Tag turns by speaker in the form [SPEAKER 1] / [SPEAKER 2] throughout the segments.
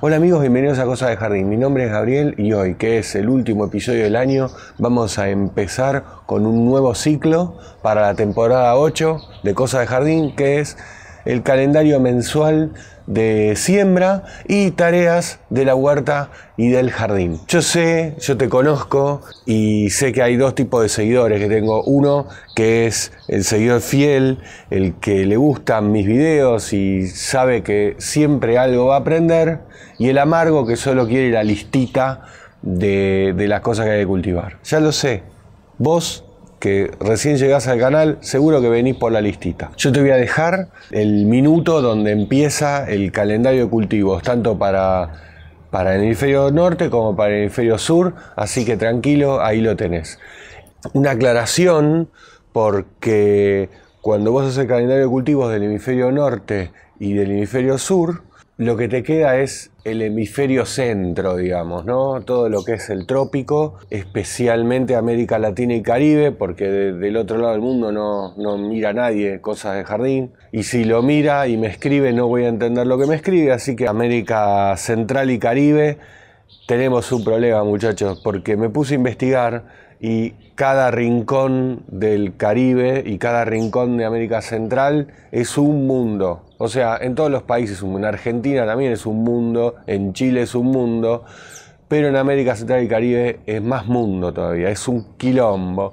[SPEAKER 1] Hola amigos, bienvenidos a Cosa de Jardín. Mi nombre es Gabriel y hoy, que es el último episodio del año, vamos a empezar con un nuevo ciclo para la temporada 8 de Cosa de Jardín, que es el calendario mensual de siembra y tareas de la huerta y del jardín. Yo sé, yo te conozco y sé que hay dos tipos de seguidores que tengo. Uno que es el seguidor fiel, el que le gustan mis videos y sabe que siempre algo va a aprender, y el amargo que solo quiere la listita de, de las cosas que hay que cultivar. Ya lo sé, vos que recién llegás al canal, seguro que venís por la listita. Yo te voy a dejar el minuto donde empieza el calendario de cultivos, tanto para, para el hemisferio norte como para el hemisferio sur, así que tranquilo, ahí lo tenés. Una aclaración, porque cuando vos haces el calendario de cultivos del hemisferio norte y del hemisferio sur, lo que te queda es el hemisferio centro, digamos, ¿no? Todo lo que es el trópico, especialmente América Latina y Caribe, porque del otro lado del mundo no, no mira nadie cosas de jardín. Y si lo mira y me escribe, no voy a entender lo que me escribe, así que América Central y Caribe tenemos un problema, muchachos, porque me puse a investigar y cada rincón del Caribe y cada rincón de América Central es un mundo o sea, en todos los países, en Argentina también es un mundo, en Chile es un mundo, pero en América Central y Caribe es más mundo todavía, es un quilombo.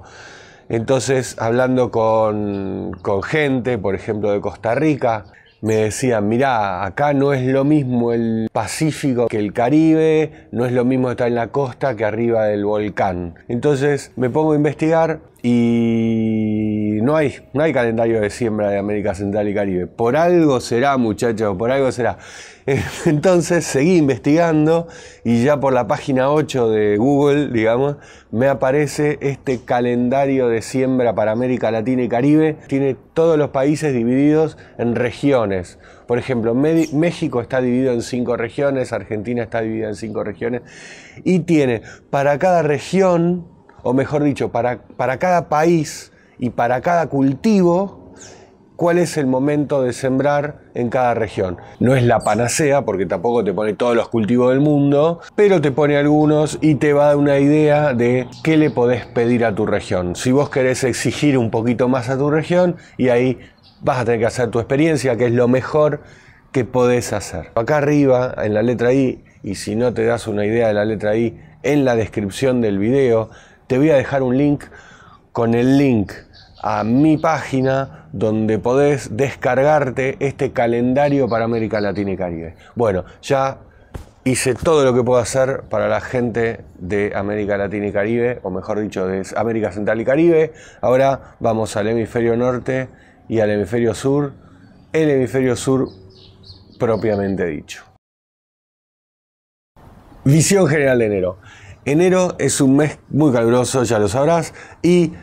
[SPEAKER 1] Entonces, hablando con, con gente, por ejemplo, de Costa Rica, me decían, mirá, acá no es lo mismo el Pacífico que el Caribe, no es lo mismo estar en la costa que arriba del volcán. Entonces me pongo a investigar y no hay, calendario de siembra de América Central y Caribe. Por algo será, muchachos, por algo será. Eh, entonces seguí investigando y ya por la página 8 de Google, digamos, me aparece este calendario de siembra para América Latina y Caribe. Tiene todos los países divididos en regiones. Por ejemplo, México está dividido en cinco regiones, Argentina está dividida en cinco regiones y tiene para cada región, o mejor dicho, para, para cada país, y para cada cultivo cuál es el momento de sembrar en cada región. No es la panacea porque tampoco te pone todos los cultivos del mundo, pero te pone algunos y te va a dar una idea de qué le podés pedir a tu región. Si vos querés exigir un poquito más a tu región y ahí vas a tener que hacer tu experiencia, que es lo mejor que podés hacer. Acá arriba, en la letra I, y si no te das una idea de la letra I, en la descripción del video, te voy a dejar un link con el link a mi página donde podés descargarte este calendario para América Latina y Caribe. Bueno, ya hice todo lo que puedo hacer para la gente de América Latina y Caribe, o mejor dicho, de América Central y Caribe. Ahora vamos al hemisferio norte y al hemisferio sur, el hemisferio sur propiamente dicho. Visión general de enero. Enero es un mes muy caluroso, ya lo sabrás, y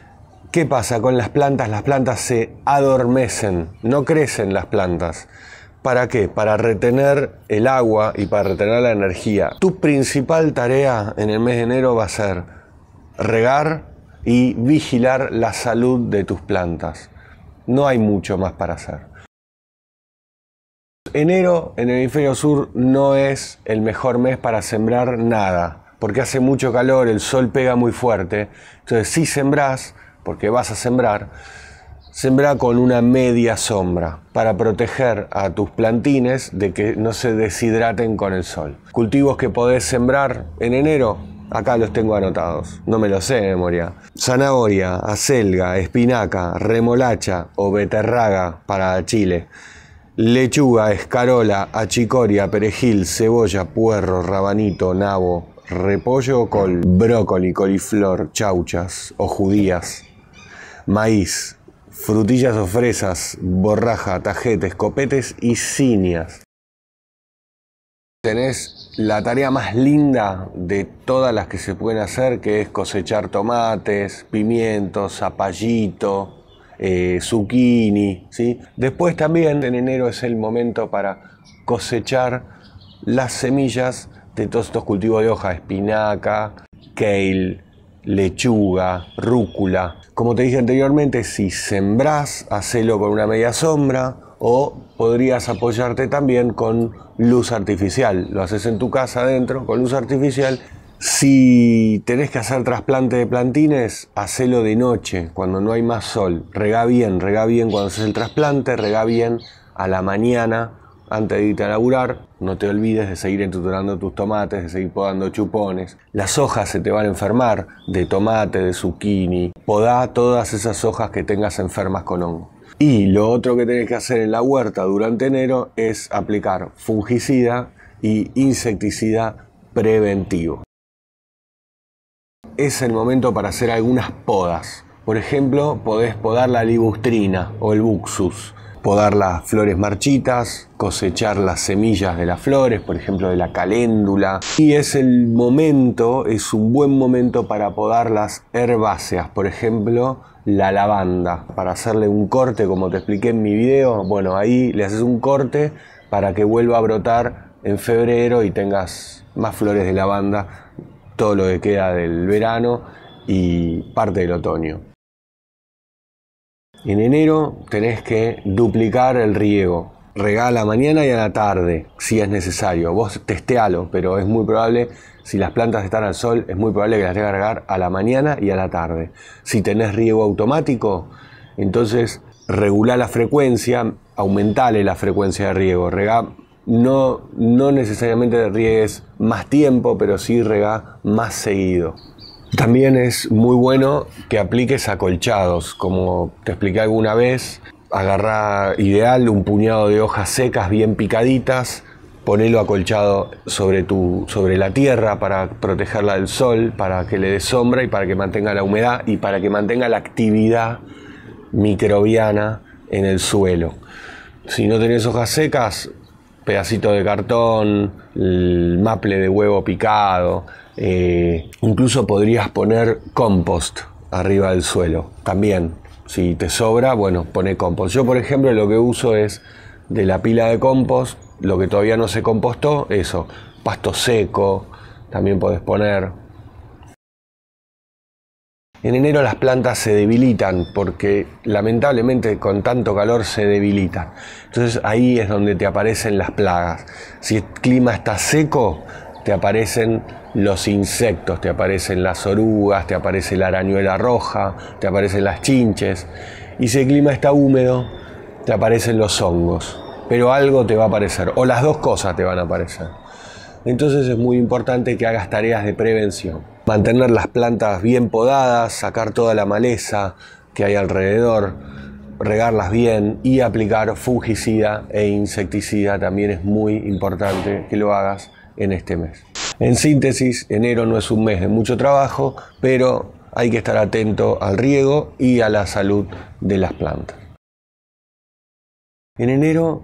[SPEAKER 1] ¿Qué pasa con las plantas? Las plantas se adormecen, no crecen las plantas. ¿Para qué? Para retener el agua y para retener la energía. Tu principal tarea en el mes de enero va a ser regar y vigilar la salud de tus plantas. No hay mucho más para hacer. Enero en el hemisferio sur no es el mejor mes para sembrar nada, porque hace mucho calor, el sol pega muy fuerte. Entonces, si sembras porque vas a sembrar, sembra con una media sombra para proteger a tus plantines de que no se deshidraten con el sol. Cultivos que podés sembrar en enero, acá los tengo anotados, no me los sé de memoria. Zanahoria, acelga, espinaca, remolacha o beterraga para Chile. Lechuga, escarola, achicoria, perejil, cebolla, puerro, rabanito, nabo, repollo col, brócoli, coliflor, chauchas o judías, maíz, frutillas o fresas, borraja, tajetes, copetes y cinias. Tenés la tarea más linda de todas las que se pueden hacer, que es cosechar tomates, pimientos, zapallito, eh, zucchini. Después también en enero es el momento para cosechar las semillas de todos estos cultivos de hoja, espinaca, kale, lechuga, rúcula. Como te dije anteriormente, si sembrás, hacelo con una media sombra o podrías apoyarte también con luz artificial. Lo haces en tu casa adentro con luz artificial. Si tenés que hacer trasplante de plantines, hacelo de noche, cuando no hay más sol. Rega bien, rega bien cuando haces el trasplante, rega bien a la mañana antes de irte a laburar, no te olvides de seguir entutorando tus tomates, de seguir podando chupones. Las hojas se te van a enfermar de tomate, de zucchini. Podá todas esas hojas que tengas enfermas con hongo. Y lo otro que tenés que hacer en la huerta durante enero es aplicar fungicida y insecticida preventivo. Es el momento para hacer algunas podas. Por ejemplo, podés podar la ligustrina o el buxus podar las flores marchitas, cosechar las semillas de las flores, por ejemplo de la caléndula. Y es el momento, es un buen momento para podar las herbáceas, por ejemplo la lavanda, para hacerle un corte como te expliqué en mi video. Bueno, ahí le haces un corte para que vuelva a brotar en febrero y tengas más flores de lavanda, todo lo que queda del verano y parte del otoño. En enero tenés que duplicar el riego. Regá a la mañana y a la tarde, si es necesario. Vos testéalo, pero es muy probable, si las plantas están al sol, es muy probable que las tengas regar a la mañana y a la tarde. Si tenés riego automático, entonces regular la frecuencia, aumentale la frecuencia de riego. Regá no, no necesariamente riegues más tiempo, pero sí regá más seguido. También es muy bueno que apliques acolchados, como te expliqué alguna vez, agarra ideal un puñado de hojas secas bien picaditas, ponelo acolchado sobre, tu, sobre la tierra para protegerla del sol, para que le dé sombra y para que mantenga la humedad y para que mantenga la actividad microbiana en el suelo. Si no tenés hojas secas, pedacito de cartón, el maple de huevo picado, eh, incluso podrías poner compost arriba del suelo, también. Si te sobra, bueno, pone compost. Yo, por ejemplo, lo que uso es de la pila de compost, lo que todavía no se compostó, eso, pasto seco, también podés poner. En enero las plantas se debilitan porque lamentablemente con tanto calor se debilitan. Entonces ahí es donde te aparecen las plagas. Si el clima está seco, te aparecen los insectos, te aparecen las orugas, te aparece la arañuela roja, te aparecen las chinches. Y si el clima está húmedo, te aparecen los hongos. Pero algo te va a aparecer, o las dos cosas te van a aparecer. Entonces es muy importante que hagas tareas de prevención. Mantener las plantas bien podadas, sacar toda la maleza que hay alrededor, regarlas bien y aplicar fungicida e insecticida también es muy importante que lo hagas en este mes. En síntesis, enero no es un mes de mucho trabajo, pero hay que estar atento al riego y a la salud de las plantas. En enero,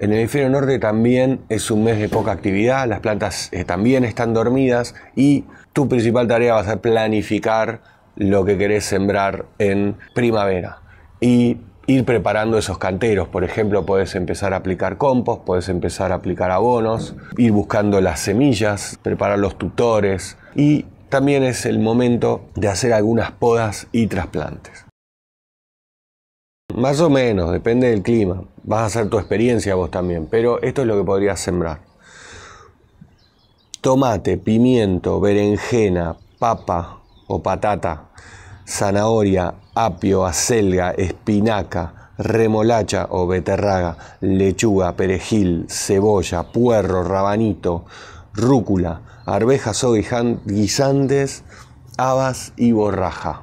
[SPEAKER 1] en el hemisferio norte también es un mes de poca actividad, las plantas eh, también están dormidas y tu principal tarea va a ser planificar lo que querés sembrar en primavera. Y ir preparando esos canteros. Por ejemplo, puedes empezar a aplicar compost, puedes empezar a aplicar abonos, ir buscando las semillas, preparar los tutores y también es el momento de hacer algunas podas y trasplantes. Más o menos, depende del clima. Vas a hacer tu experiencia vos también, pero esto es lo que podrías sembrar. Tomate, pimiento, berenjena, papa o patata zanahoria, apio, acelga, espinaca, remolacha o beterraga, lechuga, perejil, cebolla, puerro, rabanito, rúcula, arvejas o guisantes, habas y borraja.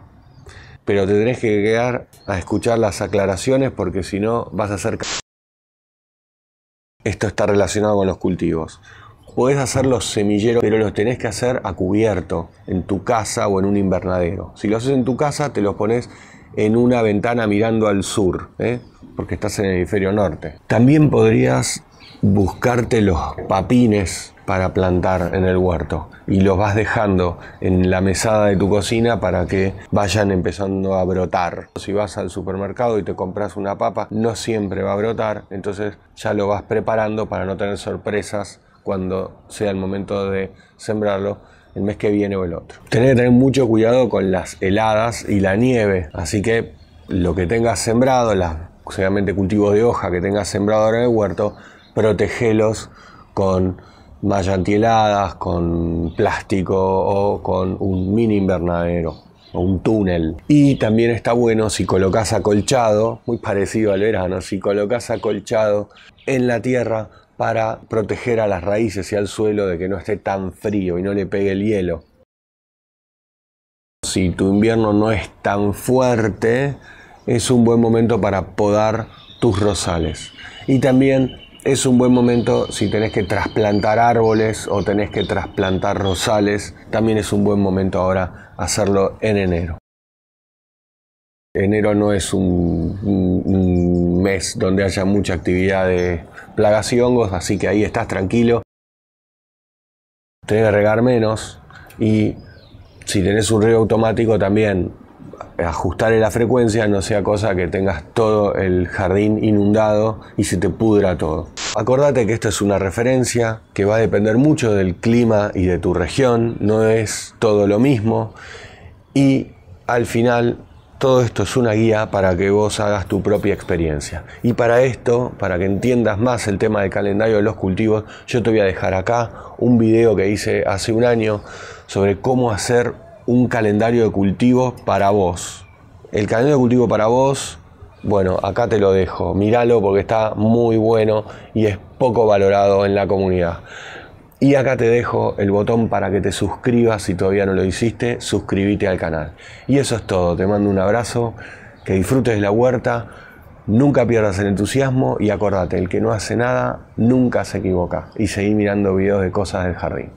[SPEAKER 1] Pero te tenés que quedar a escuchar las aclaraciones porque si no vas a hacer... Esto está relacionado con los cultivos podés hacer los semilleros, pero los tenés que hacer a cubierto, en tu casa o en un invernadero. Si lo haces en tu casa, te los pones en una ventana mirando al sur, ¿eh? porque estás en el hemisferio norte. También podrías buscarte los papines para plantar en el huerto y los vas dejando en la mesada de tu cocina para que vayan empezando a brotar. Si vas al supermercado y te compras una papa, no siempre va a brotar, entonces ya lo vas preparando para no tener sorpresas cuando sea el momento de sembrarlo el mes que viene o el otro. Tenés que tener mucho cuidado con las heladas y la nieve, así que lo que tengas sembrado, las, cultivos de hoja que tengas sembrado ahora en el huerto, protegelos con malla antiheladas, con plástico o con un mini invernadero o un túnel. Y también está bueno si colocas acolchado, muy parecido al verano, si colocas acolchado en la tierra para proteger a las raíces y al suelo de que no esté tan frío y no le pegue el hielo. Si tu invierno no es tan fuerte, es un buen momento para podar tus rosales. Y también es un buen momento si tenés que trasplantar árboles o tenés que trasplantar rosales, también es un buen momento ahora hacerlo en enero. Enero no es un, mes donde haya mucha actividad de plagas y hongos, así que ahí estás tranquilo. Tenés que regar menos y si tenés un riego automático también ajustaré la frecuencia, no sea cosa que tengas todo el jardín inundado y se te pudra todo. Acordate que esto es una referencia que va a depender mucho del clima y de tu región, no es todo lo mismo y al final todo esto es una guía para que vos hagas tu propia experiencia. Y para esto, para que entiendas más el tema del calendario de los cultivos, yo te voy a dejar acá un video que hice hace un año sobre cómo hacer un calendario de cultivos para vos. El calendario de cultivo para vos, bueno, acá te lo dejo. Míralo porque está muy bueno y es poco valorado en la comunidad. Y acá te dejo el botón para que te suscribas si todavía no lo hiciste, suscríbete al canal. Y eso es todo, te mando un abrazo, que disfrutes de la huerta, nunca pierdas el entusiasmo y acordate, el que no hace nada nunca se equivoca. Y seguí mirando videos de cosas del jardín.